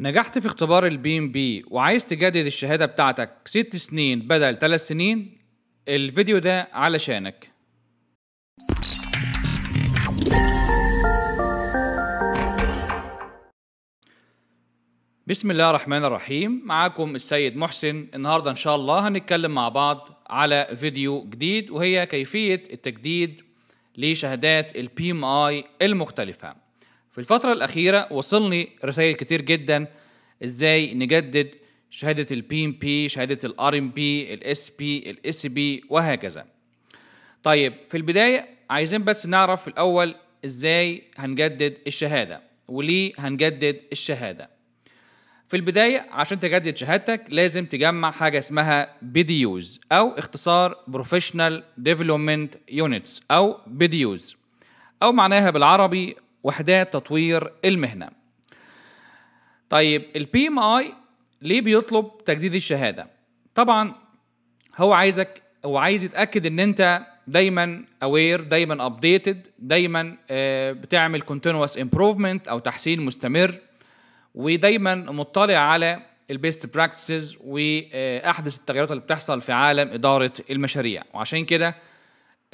نجحت في اختبار البي ام بي وعايز تجدد الشهادة بتاعتك ست سنين بدل تلات سنين الفيديو ده علشانك بسم الله الرحمن الرحيم معاكم السيد محسن النهاردة إن شاء الله هنتكلم مع بعض على فيديو جديد وهي كيفية التجديد لشهادات البي ام اي المختلفة في الفترة الأخيرة وصلني رسائل كتير جدا ازاي نجدد شهادة البي ام بي شهادة الار ام بي الاس بي الاس بي وهكذا طيب في البداية عايزين بس نعرف الأول ازاي هنجدد الشهادة وليه هنجدد الشهادة في البداية عشان تجدد شهادتك لازم تجمع حاجة اسمها بيديوز أو اختصار Professional Development Units أو بيديوز أو معناها بالعربي وحدات تطوير المهنه طيب البي ام اي ليه بيطلب تجديد الشهاده طبعا هو عايزك هو عايز يتاكد ان انت دايما اوير دايما ابديتد دايما آه، بتعمل كونتينوس امبروفمنت او تحسين مستمر ودايما مطلع على البيست براكتسز واحدث التغيرات اللي بتحصل في عالم اداره المشاريع وعشان كده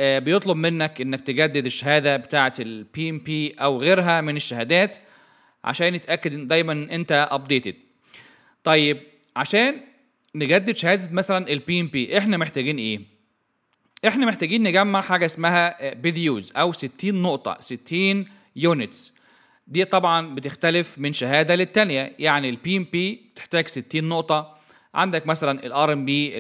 آه، بيطلب منك انك تجدد الشهاده بتاعه البي ام بي او غيرها من الشهادات عشان يتاكد ان دايما انت ابديتد طيب عشان نجدد شهاده مثلا البي ام بي احنا محتاجين ايه احنا محتاجين نجمع حاجه اسمها بيديوز آه، او 60 نقطه 60 يونتس دي طبعا بتختلف من شهاده للتانيه يعني البي ام بي بتحتاج 60 نقطه عندك مثلا الار ام بي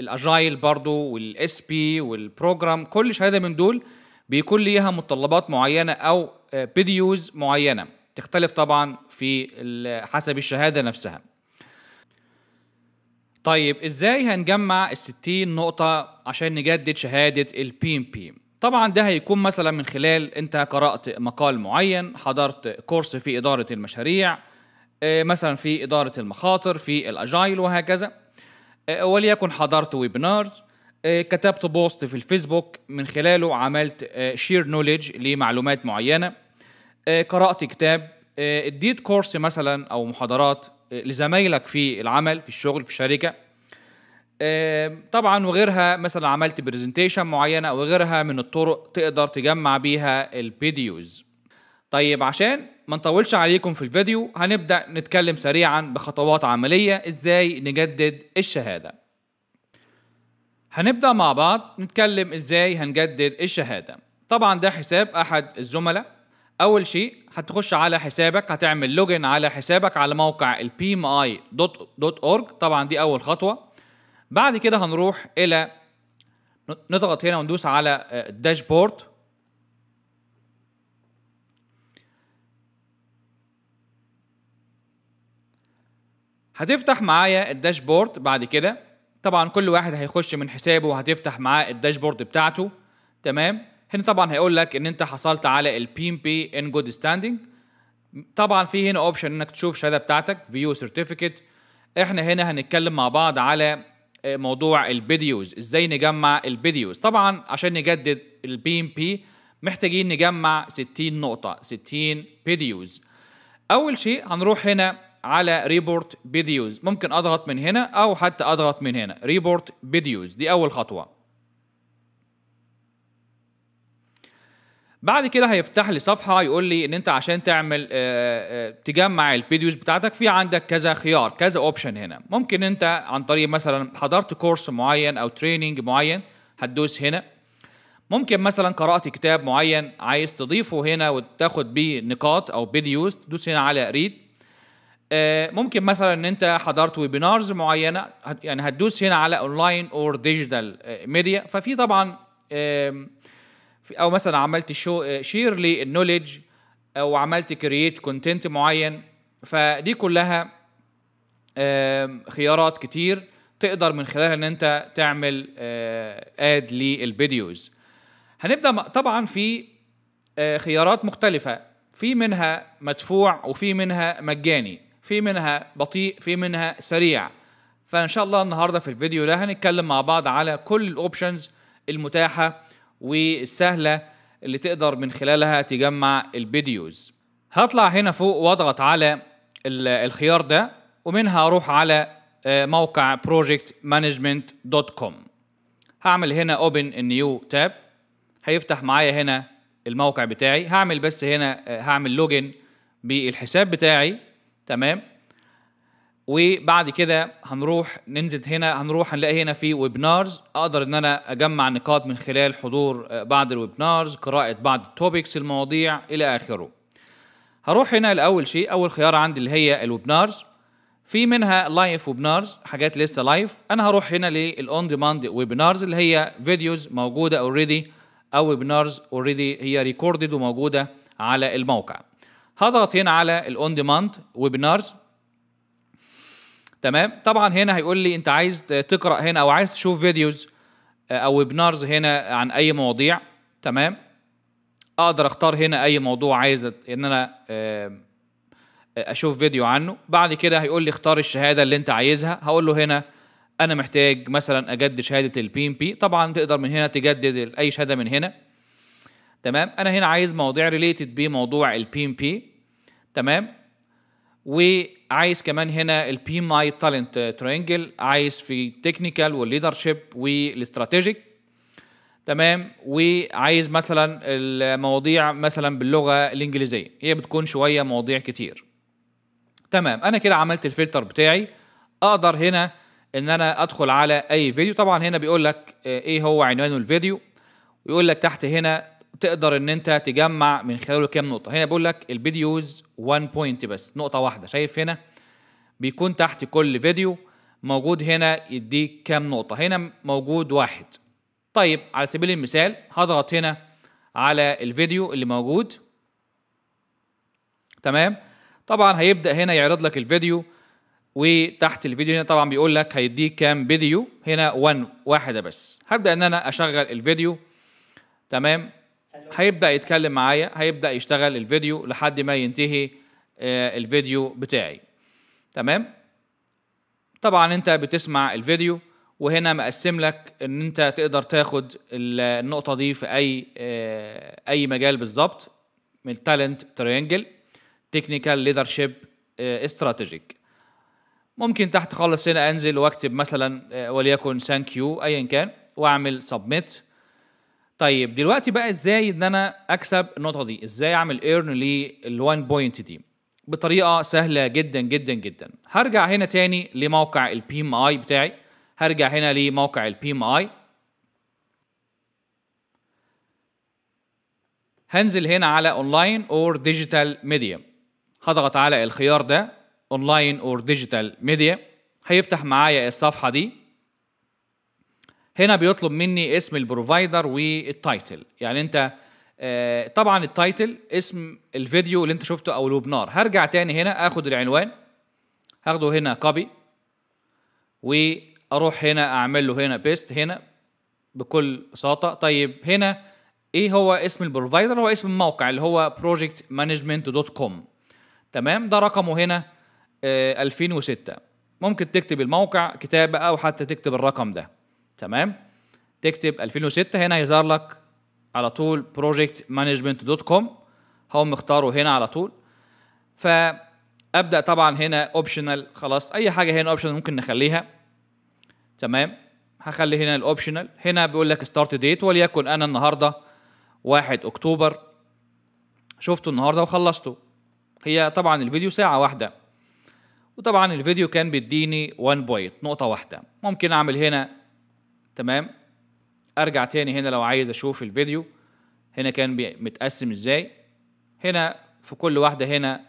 الاجايل برضو والاس بي والبروجرام كل شهاده من دول بيكون ليها متطلبات معينه او بيديوز آه، معينه تختلف طبعا في حسب الشهاده نفسها طيب ازاي هنجمع ال 60 نقطه عشان نجدد شهاده البي ام بي طبعا ده هيكون مثلا من خلال انت قرات مقال معين حضرت كورس في اداره المشاريع آه، مثلا في إدارة المخاطر في الأجايل وهكذا آه، وليكن حضرت ويبنارز آه، كتبت بوست في الفيسبوك من خلاله عملت شير نوليدج لمعلومات معينة قرأت كتاب اديت كورس مثلا أو محاضرات لزمايلك في العمل في الشغل في الشركة طبعا وغيرها مثلا عملت برزنتيشن معينة وغيرها من الطرق تقدر تجمع بيها الفيديوز طيب عشان ما نطولش عليكم في الفيديو هنبدأ نتكلم سريعا بخطوات عملية ازاي نجدد الشهادة هنبدأ مع بعض نتكلم ازاي هنجدد الشهادة طبعا ده حساب احد الزملاء اول شيء هتخش على حسابك هتعمل لوجن على حسابك على موقع pmi.org طبعا دي اول خطوة بعد كده هنروح الى نضغط هنا وندوس على الداشبورد هتفتح معايا الداشبورد بعد كده طبعا كل واحد هيخش من حسابه وهتفتح معاه الداشبورد بتاعته تمام هنا طبعا هيقول لك ان انت حصلت على البي ام بي ان جود ستاندنج طبعا في هنا اوبشن انك تشوف الشهاده بتاعتك فيو سيرتيفيكت احنا هنا هنتكلم مع بعض على آه، موضوع الفيديوز ازاي نجمع الفيديوز طبعا عشان نجدد البي ام بي محتاجين نجمع 60 نقطه 60 فيديوز اول شيء هنروح هنا على ريبورت فيديوز ممكن اضغط من هنا او حتى اضغط من هنا ريبورت فيديوز دي اول خطوه بعد كده هيفتح لي صفحه يقول لي ان انت عشان تعمل آه، آه، تجمع الفيديوز بتاعتك في عندك كذا خيار كذا اوبشن هنا ممكن انت عن طريق مثلا حضرت كورس معين او تريننج معين هتدوس هنا ممكن مثلا قرات كتاب معين عايز تضيفه هنا وتاخد بيه نقاط او فيديوز تدوس هنا على ريد آه، ممكن مثلا ان انت حضرت ويبينارز معينه يعني هتدوس هنا على اونلاين اور ديجيتال ميديا ففي طبعا او مثلا عملت شو شير للنولج او عملت كرييت كونتنت معين فدي كلها خيارات كتير تقدر من خلالها ان انت تعمل اد آه، للفيديوز هنبدا طبعا في آه، خيارات مختلفه في منها مدفوع وفي منها مجاني في منها بطيء في منها سريع فان شاء الله النهارده في الفيديو ده هنتكلم مع بعض على كل الاوبشنز المتاحه والسهله اللي تقدر من خلالها تجمع الفيديوز هطلع هنا فوق واضغط على الخيار ده ومنها اروح على آه، موقع projectmanagement.com هعمل هنا open a new tab هيفتح معايا هنا الموقع بتاعي هعمل بس هنا آه، هعمل لوجن بالحساب بتاعي تمام وبعد كده هنروح ننزل هنا هنروح هنلاقي هنا في ويبنارز اقدر ان انا اجمع نقاط من خلال حضور آه، بعض الويبنارز قراءه بعض التوبكس المواضيع الى اخره هروح هنا لاول شيء اول خيار عندي اللي هي الويبنارز في منها لايف ويبنارز حاجات لسه لايف انا هروح هنا للاون ديماند ويبنارز اللي هي فيديوز موجوده اوريدي او ويبنارز اوريدي هي ريكوردد وموجوده على الموقع هضغط هنا على الاون ديماند ويبينارز تمام طبعا هنا هيقول لي انت عايز تقرا هنا او عايز تشوف فيديوز آه، او ويبينارز هنا عن اي مواضيع تمام اقدر اختار هنا اي موضوع عايز ان انا آه، آه، اشوف فيديو عنه بعد كده هيقول لي اختار الشهاده اللي انت عايزها هقول له هنا انا محتاج مثلا اجدد شهاده البي ام بي طبعا تقدر من هنا تجدد اي شهاده من هنا تمام انا هنا عايز مواضيع ريليتد بموضوع البي ام بي تمام وعايز كمان هنا البي ماي تالنت ترينجل عايز في التكنيكال والليدرشيب والاستراتيجيك تمام وعايز مثلا المواضيع مثلا باللغه الانجليزيه هي بتكون شويه مواضيع كتير تمام انا كده عملت الفلتر بتاعي اقدر هنا ان انا ادخل على اي فيديو طبعا هنا بيقول لك ايه هو عنوان الفيديو ويقول لك تحت هنا تقدر ان انت تجمع من خلاله كام نقطه هنا بقول لك الفيديوز 1 بوينت بس نقطه واحده شايف هنا بيكون تحت كل فيديو موجود هنا يديك كام نقطه هنا موجود واحد طيب على سبيل المثال هضغط هنا على الفيديو اللي موجود تمام طبعا هيبدا هنا يعرض لك الفيديو وتحت الفيديو هنا طبعا بيقول لك هيديك كام فيديو هنا 1 واحده بس هبدا ان انا اشغل الفيديو تمام هيبدا يتكلم معايا هيبدا يشتغل الفيديو لحد ما ينتهي آه، الفيديو بتاعي تمام طبعا انت بتسمع الفيديو وهنا مقسم لك ان انت تقدر تاخد النقطه دي في اي آه، اي مجال بالظبط من تالنت ترينجل تكنيكال ليدرشيب استراتيجيك ممكن تحت خالص هنا انزل واكتب مثلا آه، وليكن ثانك يو ايا كان واعمل سبميت طيب دلوقتي بقى ازاي ان انا اكسب النقطه دي ازاي اعمل ايرن لل1 بوينت دي بطريقه سهله جدا جدا جدا هرجع هنا تاني لموقع البي ام اي بتاعي هرجع هنا لموقع البي ام اي هنزل هنا على اونلاين اور ديجيتال ميديا هضغط على الخيار ده اونلاين اور ديجيتال ميديا هيفتح معايا الصفحه دي هنا بيطلب مني اسم البروفايدر والتايتل يعني انت آه، طبعا التايتل اسم الفيديو اللي انت شفته او الويبنار هرجع تاني هنا اخد العنوان هاخده هنا كوبي واروح هنا اعمل له هنا بيست هنا بكل بساطه طيب هنا ايه هو اسم البروفايدر هو اسم الموقع اللي هو projectmanagement.com تمام ده رقمه هنا 2006 آه، ممكن تكتب الموقع كتابه او حتى تكتب الرقم ده تمام تكتب 2006 هنا هيظهر لك على طول بروجكت مانجمنت دوت كوم هقوم مختاره هنا على طول فابدا طبعا هنا اوبشنال خلاص اي حاجه هنا اوبشنال ممكن نخليها تمام هخلي هنا الاوبشنال هنا بيقول لك ستارت ديت وليكن انا النهارده 1 اكتوبر شفته النهارده وخلصته هي طبعا الفيديو ساعه واحده وطبعا الفيديو كان بيديني 1 بوينت نقطه واحده ممكن اعمل هنا تمام ارجع تاني هنا لو عايز اشوف الفيديو هنا كان متقسم ازاي هنا في كل واحده هنا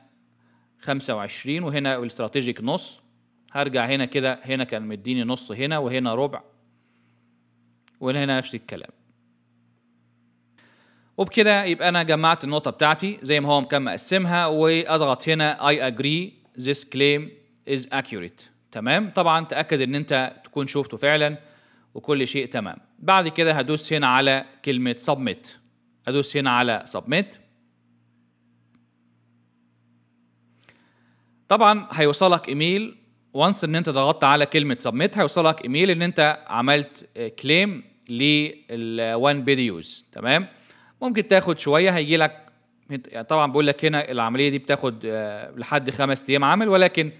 25 وهنا الاستراتيجيك نص هرجع هنا كده هنا كان مديني نص هنا وهنا ربع وهنا نفس الكلام وبكده يبقى انا جمعت النقطه بتاعتي زي ما هو كان مقسمها واضغط هنا I agree this claim is accurate تمام طبعا تاكد ان انت تكون شفته فعلا وكل شيء تمام بعد كده هدوس هنا على كلمة submit هدوس هنا على submit طبعا هيوصلك ايميل وانس ان انت ضغطت على كلمة submit هيوصلك ايميل ان انت عملت كليم لل one فيديوز تمام ممكن تاخد شوية هيجي لك يعني طبعا بقول لك هنا العملية دي بتاخد آه، لحد خمس ايام عمل ولكن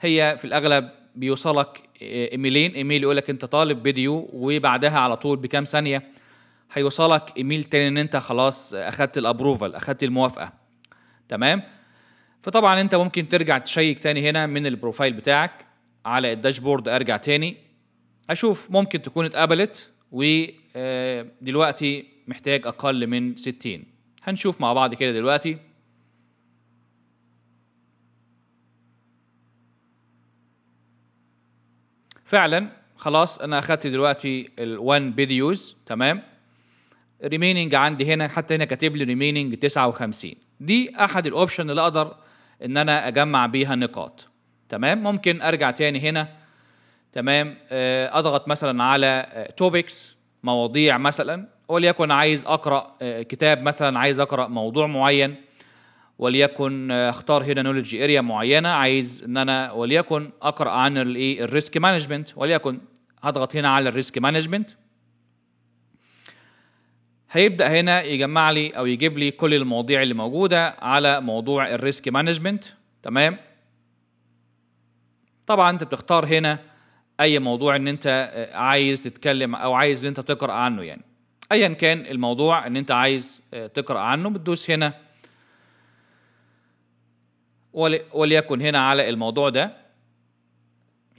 هي في الاغلب بيوصلك آه، ايميلين ايميل يقول لك انت طالب فيديو وبعدها على طول بكام ثانيه هيوصلك ايميل تاني ان انت خلاص اخدت الابروفال اخدت الموافقه تمام فطبعا انت ممكن ترجع تشيك تاني هنا من البروفايل بتاعك على الداشبورد ارجع تاني اشوف ممكن تكون اتقبلت ودلوقتي آه، محتاج اقل من 60 هنشوف مع بعض كده دلوقتي فعلا خلاص انا اخدت دلوقتي ال1 بيديوز تمام ريميننج عندي هنا حتى هنا كاتب لي ريميننج 59 دي احد الاوبشن اللي اقدر ان انا اجمع بيها نقاط تمام ممكن ارجع تاني هنا تمام آه، اضغط مثلا على توبكس آه، مواضيع مثلا وليكن عايز اقرا آه، كتاب مثلا عايز اقرا موضوع معين وليكن آه، اختار هنا نولج اريا معينه عايز ان انا وليكن اقرا عن الايه الريسك مانجمنت وليكن هضغط هنا على الريسك مانجمنت هيبدا هنا يجمع لي او يجيب لي كل المواضيع اللي موجوده على موضوع الريسك مانجمنت تمام طبعا انت بتختار هنا اي موضوع ان انت آه، عايز تتكلم او عايز ان انت تقرا عنه يعني ايا كان الموضوع ان انت عايز آه، تقرا عنه بتدوس هنا وليكن هنا على الموضوع ده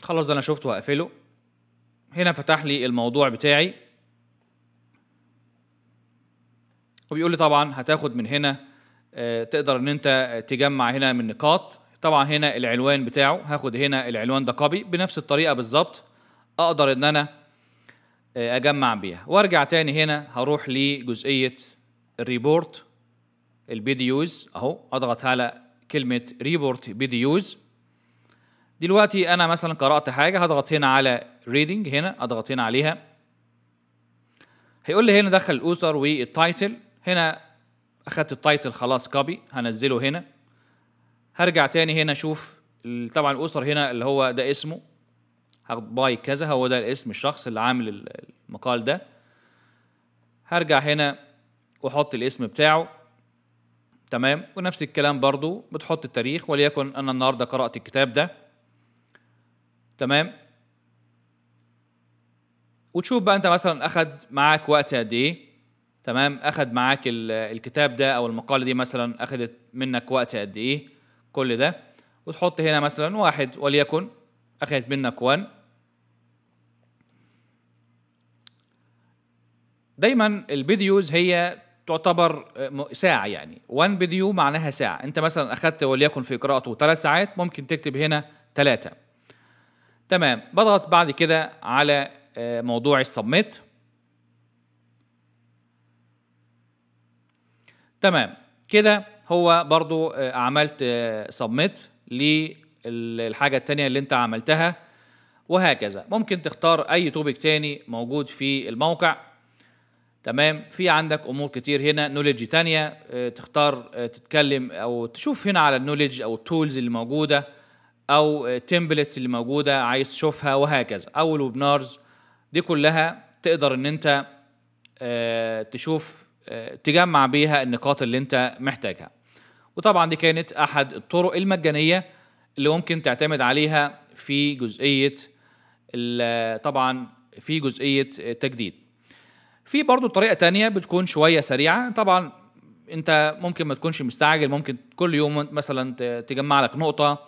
خلاص ده انا شفته هقفله هنا فتح لي الموضوع بتاعي وبيقول لي طبعا هتاخد من هنا آه، تقدر ان انت تجمع هنا من نقاط طبعا هنا العنوان بتاعه هاخد هنا العنوان ده كوبي بنفس الطريقه بالظبط اقدر ان انا آه، اجمع بيها وارجع تاني هنا هروح لجزئيه الريبورت البيديوز اهو اضغط على كلمه ريبورت بديوز دلوقتي انا مثلا قرات حاجه هضغط هنا على ريدنج هنا اضغط هنا عليها هيقول لي هنا دخل الاوثر والتايتل هنا اخدت التايتل خلاص كوبي هنزله هنا هرجع تاني هنا اشوف طبعا الاوثر هنا اللي هو ده اسمه باي كذا هو ده الاسم الشخص اللي عامل المقال ده هرجع هنا واحط الاسم بتاعه تمام ونفس الكلام برضو بتحط التاريخ وليكن انا النهارده قرات الكتاب ده تمام وتشوف بقى انت مثلا اخذ معاك وقت قد ايه تمام اخذ معاك الكتاب ده او المقاله دي مثلا اخذت منك وقت قد ايه كل ده وتحط هنا مثلا واحد وليكن اخذت منك وان دايما الفيديوز هي تعتبر آه، ساعة يعني 1 فيديو معناها ساعة أنت مثلا أخدت وليكن في قراءته ثلاث ساعات ممكن تكتب هنا ثلاثة تمام بضغط بعد كده على آه، موضوع السبميت تمام كده هو برضو آه، عملت سبميت للحاجة التانية اللي انت عملتها وهكذا ممكن تختار اي توبيك تاني موجود في الموقع تمام في عندك امور كتير هنا نوليدج تانية آه، تختار آه، تتكلم او تشوف هنا على النوليدج او التولز اللي موجوده او تمبلتس آه، اللي موجوده عايز تشوفها وهكذا او الويبنارز دي كلها تقدر ان انت تشوف تجمع بيها النقاط اللي انت محتاجها وطبعا دي كانت احد الطرق المجانيه اللي ممكن تعتمد عليها في جزئيه طبعا في جزئيه تجديد في برضه طريقه تانية بتكون شويه سريعه طبعا انت ممكن ما تكونش مستعجل ممكن كل يوم مثلا تجمع لك نقطه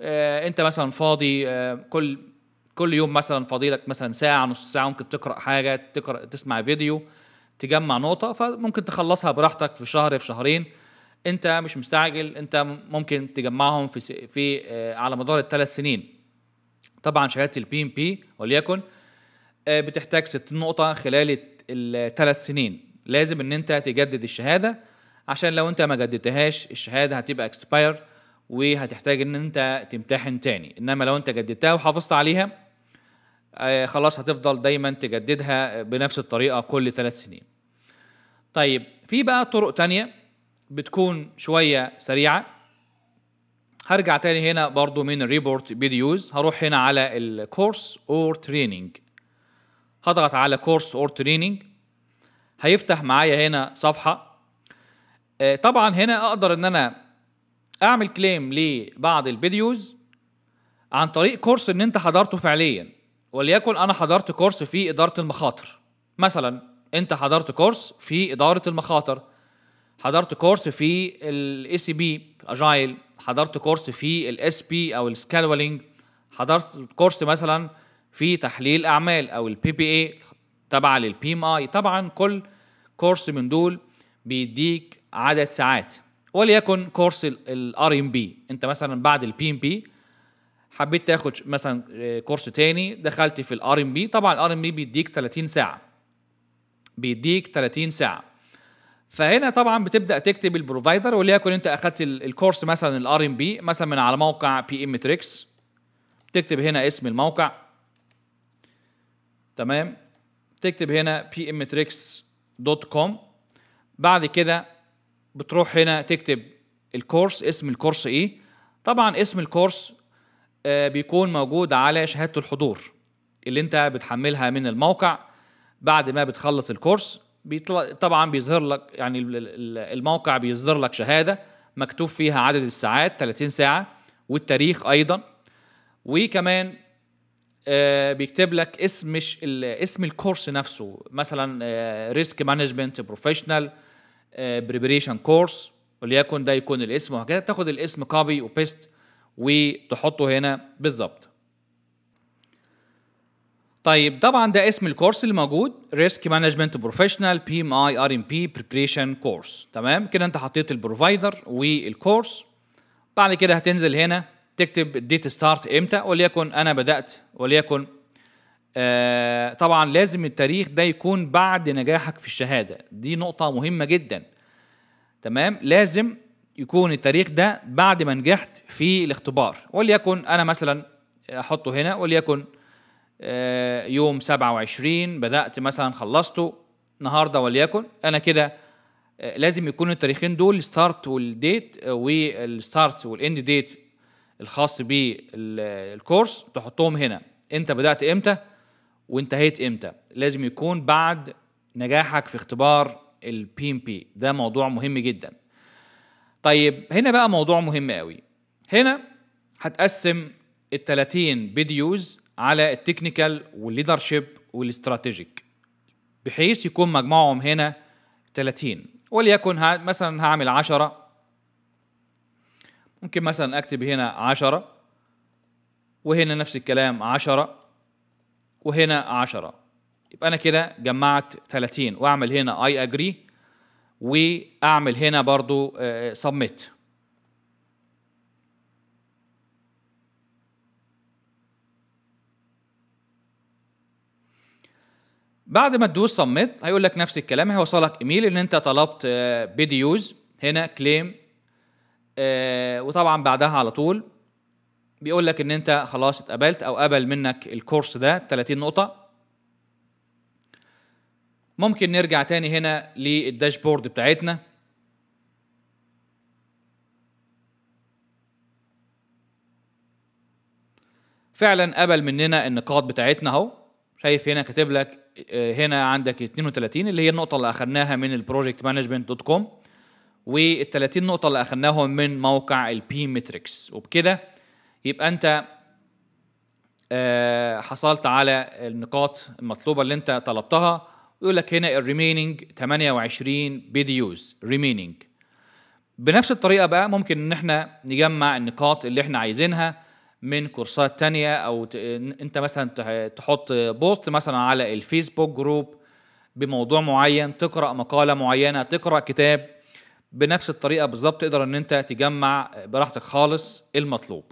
آه، انت مثلا فاضي آه، كل كل يوم مثلا فاضي لك مثلا ساعه نص ساعه ممكن تقرا حاجه تقرا تسمع فيديو تجمع نقطه فممكن تخلصها براحتك في شهر في شهرين انت مش مستعجل انت ممكن تجمعهم في في آه، على مدار الثلاث سنين طبعا شهاده البي ام بي وليكن بتحتاج ست نقطه خلال الثلاث سنين لازم ان انت تجدد الشهاده عشان لو انت ما جددتهاش الشهاده هتبقى اكسباير وهتحتاج ان انت تمتحن تاني انما لو انت جددتها وحافظت عليها آه، خلاص هتفضل دايما تجددها بنفس الطريقه كل ثلاث سنين طيب في بقى طرق تانية بتكون شويه سريعه هرجع تاني هنا برضو من الريبورت فيديوز هروح هنا على الكورس اور تريننج هضغط على كورس اور تريننج هيفتح معايا هنا صفحه آه، طبعا هنا اقدر ان انا اعمل كليم لبعض الفيديوز عن طريق كورس ان انت حضرته فعليا وليكن انا حضرت كورس في اداره المخاطر مثلا انت حضرت كورس في اداره المخاطر حضرت كورس في الاي سي بي اجايل حضرت كورس في الاس بي او السكالولينج حضرت كورس مثلا في تحليل اعمال او البي بي اي تبع للبي ام اي طبعا كل كورس من دول بيديك عدد ساعات وليكن كورس الار ام بي انت مثلا بعد البي ام بي حبيت تاخد مثلا كورس تاني دخلت في الار ام بي طبعا الار ام بي بيديك 30 ساعه بيديك 30 ساعه فهنا طبعا بتبدا تكتب البروفايدر وليكن انت اخدت الكورس مثلا الار ام بي مثلا من على موقع بي ام تريكس تكتب هنا اسم الموقع تمام تكتب هنا pmtrix.com بعد كده بتروح هنا تكتب الكورس اسم الكورس ايه طبعا اسم الكورس آه، بيكون موجود على شهادة الحضور اللي انت بتحملها من الموقع بعد ما بتخلص الكورس بيطلع طبعا بيظهر لك يعني الموقع بيصدر لك شهادة مكتوب فيها عدد الساعات 30 ساعة والتاريخ أيضا وكمان آه، بيكتب لك اسم مش اسم الكورس نفسه مثلا ريسك مانجمنت بروفيشنال بريبريشن كورس وليكن ده يكون الاسم وهكذا تاخد الاسم كوبي وبيست وتحطه هنا بالظبط طيب طبعا ده اسم الكورس اللي موجود ريسك مانجمنت بروفيشنال بي ام اي ار ام بي بريبريشن كورس تمام كده انت حطيت البروفايدر والكورس بعد كده هتنزل هنا تكتب الديت ستارت امتى وليكن انا بدات وليكن آه طبعا لازم التاريخ ده يكون بعد نجاحك في الشهاده دي نقطه مهمه جدا تمام لازم يكون التاريخ ده بعد ما نجحت في الاختبار وليكن انا مثلا احطه هنا وليكن آه يوم 27 بدات مثلا خلصته النهارده وليكن انا كده آه، لازم يكون التاريخين دول الستارت والديت والستارت والاند ديت الخاص بالكورس تحطهم هنا انت بدات امتى وانتهيت امتى لازم يكون بعد نجاحك في اختبار البي ام بي ده موضوع مهم جدا طيب هنا بقى موضوع مهم قوي هنا هتقسم ال 30 فيديوز على التكنيكال والليدرشيب والاستراتيجيك بحيث يكون مجموعهم هنا 30 وليكن مثلا هعمل 10 ممكن مثلا اكتب هنا عشرة وهنا نفس الكلام عشرة وهنا عشرة يبقى انا كده جمعت 30 واعمل هنا اي اجري واعمل هنا برضو سبميت آه، بعد ما تدوس سبميت هيقول لك نفس الكلام هيوصلك ايميل ان انت طلبت فيديوز آه، هنا كليم آه، وطبعا بعدها على طول بيقول لك ان انت خلاص اتقبلت او قبل منك الكورس ده 30 نقطه ممكن نرجع تاني هنا للداشبورد بتاعتنا فعلا قبل مننا النقاط بتاعتنا اهو شايف هنا كاتب لك آه، هنا عندك 32 اللي هي النقطه اللي اخذناها من البروجكت مانجمنت دوت كوم وال 30 نقطه اللي اخذناهم من موقع البي متريكس وبكده يبقى انت آه، حصلت على النقاط المطلوبه اللي انت طلبتها يقول لك هنا الريميننج 28 فيديوز ريميننج بنفس الطريقه بقى ممكن ان احنا نجمع النقاط اللي احنا عايزينها من كورسات تانية او انت مثلا تحط بوست مثلا على الفيسبوك جروب بموضوع معين تقرا مقاله معينه تقرا كتاب بنفس الطريقه بالظبط تقدر ان انت تجمع براحتك خالص المطلوب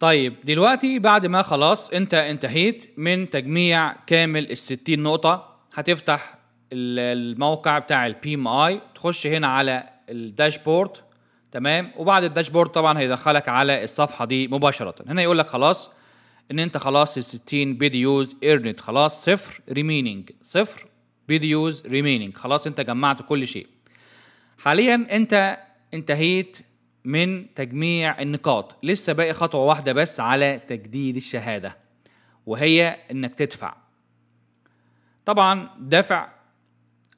طيب دلوقتي بعد ما خلاص انت انتهيت من تجميع كامل ال 60 نقطه هتفتح الموقع بتاع البي ام اي تخش هنا على الداشبورد تمام وبعد الداشبورد طبعا هيدخلك على الصفحه دي مباشره هنا يقول لك خلاص ان انت خلاص ال 60 فيديوز ايرنت خلاص صفر ريمينينج صفر فيديوز remaining خلاص انت جمعت كل شيء حاليا انت انتهيت من تجميع النقاط لسه باقي خطوة واحدة بس على تجديد الشهادة وهي انك تدفع طبعا دفع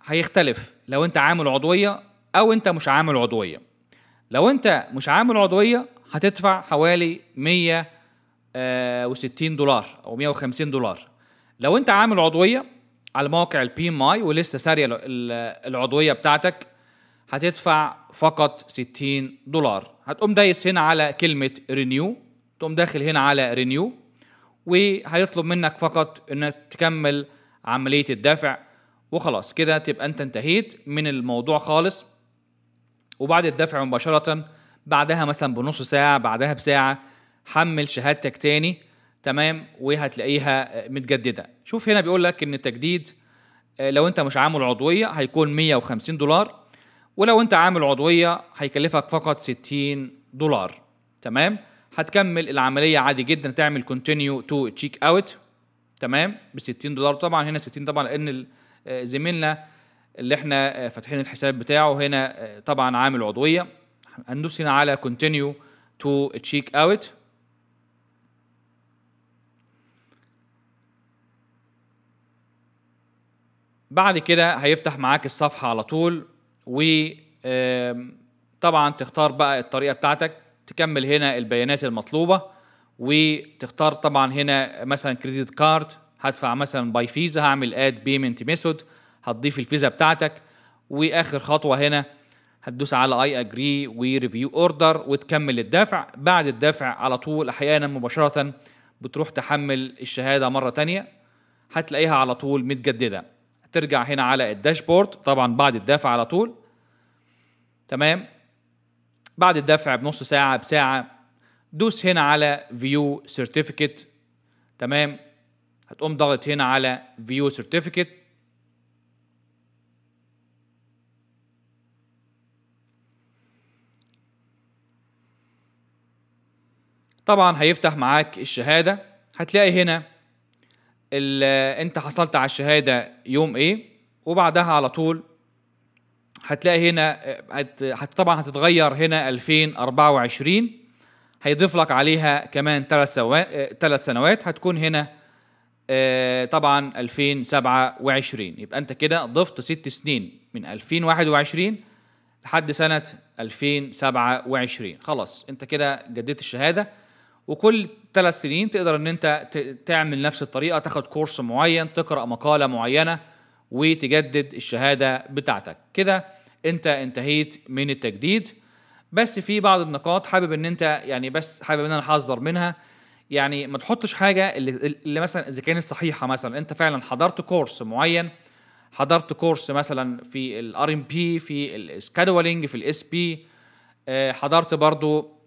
هيختلف لو انت عامل عضوية او انت مش عامل عضوية لو انت مش عامل عضوية هتدفع حوالي 160 آه، دولار او 150 دولار لو انت عامل عضوية على موقع البي ماي ولسه ساريه العضويه بتاعتك هتدفع فقط 60 دولار هتقوم دايس هنا على كلمه رينيو تقوم داخل هنا على رينيو وهيطلب منك فقط انك تكمل عمليه الدفع وخلاص كده تبقى انت انتهيت من الموضوع خالص وبعد الدفع مباشره بعدها مثلا بنص ساعه بعدها بساعه حمل شهادتك تاني تمام وهتلاقيها متجدده شوف هنا بيقول لك ان التجديد آه، لو انت مش عامل عضويه هيكون 150 دولار ولو انت عامل عضويه هيكلفك فقط 60 دولار تمام هتكمل العمليه عادي جدا تعمل كونتينيو تو تشيك اوت تمام ب 60 دولار طبعا هنا 60 طبعا لان آه، زميلنا اللي احنا آه، فاتحين الحساب بتاعه هنا طبعا عامل عضويه هندوس هنا على كونتينيو تو تشيك اوت بعد كده هيفتح معاك الصفحة على طول وطبعا تختار بقى الطريقة بتاعتك تكمل هنا البيانات المطلوبة وتختار طبعا هنا مثلا كريدت كارد هدفع مثلا باي فيزا هعمل اد بيمنت ميثود هتضيف الفيزا بتاعتك واخر خطوه هنا هتدوس على اي اجري وريفيو اوردر وتكمل الدفع بعد الدفع على طول احيانا مباشره بتروح تحمل الشهاده مره تانية هتلاقيها على طول متجدده ترجع هنا على الداشبورد طبعا بعد الدفع على طول تمام بعد الدفع بنص ساعة بساعة دوس هنا على فيو سيرتيفيكت تمام هتقوم ضغط هنا على فيو سيرتيفيكت طبعا هيفتح معاك الشهادة هتلاقي هنا انت حصلت على الشهاده يوم ايه وبعدها على طول هتلاقي هنا هت طبعا هتتغير هنا 2024 هيضيف لك عليها كمان ثلاث سنوات هتكون هنا آه، طبعا 2027 يبقى انت كده ضفت ست سنين من 2021 لحد سنه 2027 خلاص انت كده جددت الشهاده وكل ثلاث سنين تقدر ان انت تعمل نفس الطريقه تاخد كورس معين تقرا مقاله معينه وتجدد الشهاده بتاعتك كده انت انتهيت من التجديد بس في بعض النقاط حابب ان انت يعني بس حابب ان انا احذر منها يعني ما تحطش حاجه اللي, اللي مثلا اذا كانت صحيحه مثلا انت فعلا حضرت كورس معين حضرت كورس مثلا في الار ام بي في السكادولينج في الاس آه، بي حضرت برضو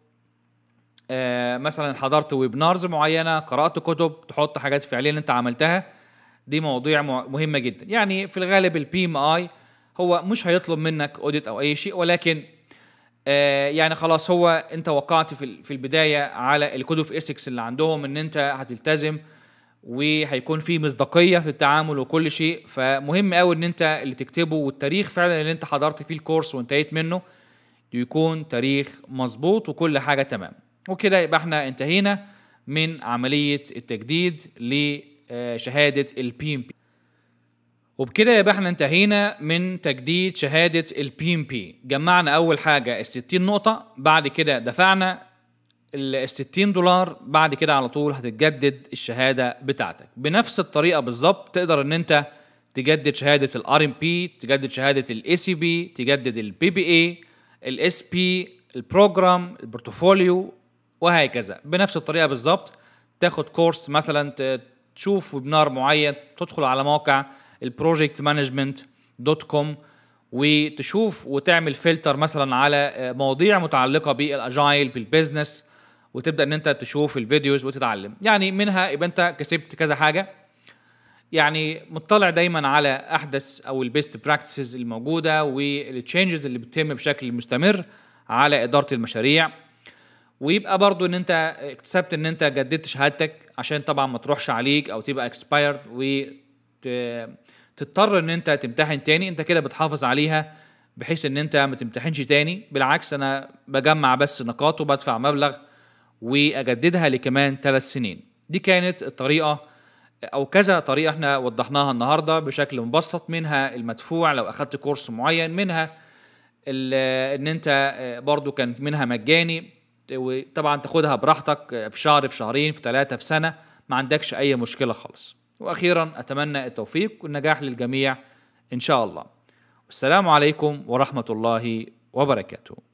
آه، مثلا حضرت ويبنارز معينه قرات كتب تحط حاجات فعليا انت عملتها دي مواضيع مهمه جدا يعني في الغالب البي ام اي هو مش هيطلب منك اوديت او اي شيء ولكن آه يعني خلاص هو انت وقعت في في البدايه على الكود اوف اسكس اللي عندهم ان انت هتلتزم وهيكون في مصداقيه في التعامل وكل شيء فمهم قوي ان انت اللي تكتبه والتاريخ فعلا اللي انت حضرت فيه الكورس وانتهيت منه يكون تاريخ مظبوط وكل حاجه تمام وكده يبقى احنا انتهينا من عملية التجديد لشهادة البي ام بي وبكده يبقى احنا انتهينا من تجديد شهادة البي ام بي جمعنا أول حاجة الستين نقطة بعد كده دفعنا الستين دولار بعد كده على طول هتتجدد الشهادة بتاعتك بنفس الطريقة بالظبط تقدر ان انت تجدد شهادة الار ام بي تجدد شهادة الاي سي بي تجدد البي بي اي الاس بي البروجرام البورتفوليو وهكذا بنفس الطريقه بالظبط تاخد كورس مثلا تشوف ويبنار معين تدخل على موقع البروجكت مانجمنت دوت كوم وتشوف وتعمل فلتر مثلا على آه، مواضيع متعلقه بالاجايل بالبيزنس وتبدا ان انت تشوف الفيديوز وتتعلم يعني منها يبقى انت كسبت كذا حاجه يعني مطلع دايما على احدث او البيست براكتسز الموجوده والتشينجز اللي بتتم بشكل مستمر على اداره المشاريع ويبقى برضو ان انت اكتسبت ان انت جددت شهادتك عشان طبعا ما تروحش عليك او تبقى اكسبايرد و تضطر ان انت تمتحن تاني انت كده بتحافظ عليها بحيث ان انت ما تمتحنش تاني بالعكس انا بجمع بس نقاط وبدفع مبلغ واجددها لكمان ثلاث سنين دي كانت الطريقه او كذا طريقه احنا وضحناها النهارده بشكل مبسط منها المدفوع لو اخدت كورس معين منها ان انت برضو كان منها مجاني وطبعا تاخدها براحتك آه، في شهر في شهرين في ثلاثة في سنة ما عندكش أي مشكلة خالص وأخيرا أتمنى التوفيق والنجاح للجميع إن شاء الله والسلام عليكم ورحمة الله وبركاته